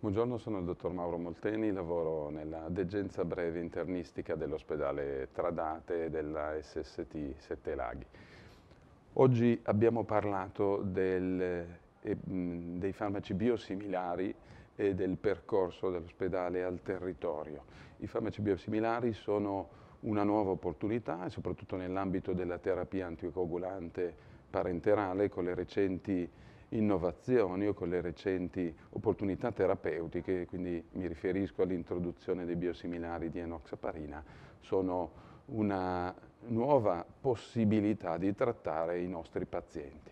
Buongiorno, sono il dottor Mauro Molteni, lavoro nella degenza breve internistica dell'ospedale Tradate della SST Sette Laghi. Oggi abbiamo parlato del, eh, mm, dei farmaci biosimilari e del percorso dell'ospedale al territorio. I farmaci biosimilari sono una nuova opportunità soprattutto nell'ambito della terapia anticoagulante parenterale con le recenti innovazioni o con le recenti opportunità terapeutiche, quindi mi riferisco all'introduzione dei biosimilari di enoxaparina, sono una nuova possibilità di trattare i nostri pazienti.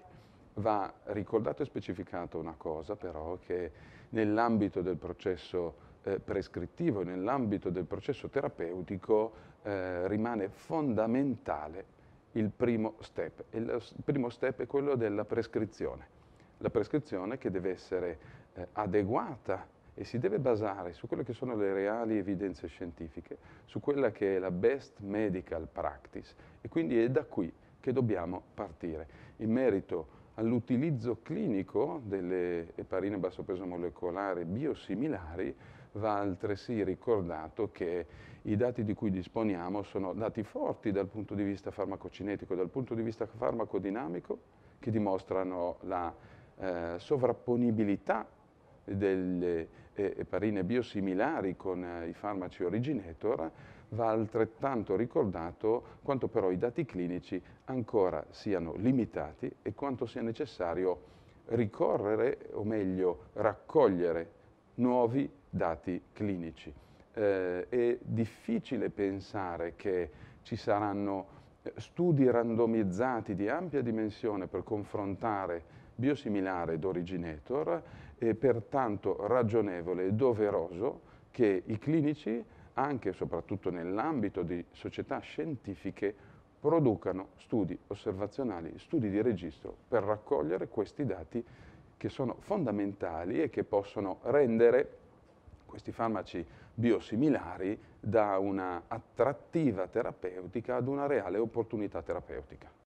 Va ricordato e specificato una cosa però che nell'ambito del processo eh, prescrittivo e nell'ambito del processo terapeutico eh, rimane fondamentale il primo step. Il primo step è quello della prescrizione la prescrizione che deve essere eh, adeguata e si deve basare su quelle che sono le reali evidenze scientifiche, su quella che è la best medical practice e quindi è da qui che dobbiamo partire. In merito all'utilizzo clinico delle eparine a basso peso molecolare biosimilari va altresì ricordato che i dati di cui disponiamo sono dati forti dal punto di vista farmacocinetico, dal punto di vista farmacodinamico, che dimostrano la eh, sovrapponibilità delle eh, eparine biosimilari con eh, i farmaci originator, va altrettanto ricordato quanto però i dati clinici ancora siano limitati e quanto sia necessario ricorrere, o meglio raccogliere, nuovi dati clinici. Eh, è difficile pensare che ci saranno eh, studi randomizzati di ampia dimensione per confrontare biosimilare d'originator è pertanto ragionevole e doveroso che i clinici, anche e soprattutto nell'ambito di società scientifiche, producano studi osservazionali, studi di registro per raccogliere questi dati che sono fondamentali e che possono rendere questi farmaci biosimilari da una attrattiva terapeutica ad una reale opportunità terapeutica.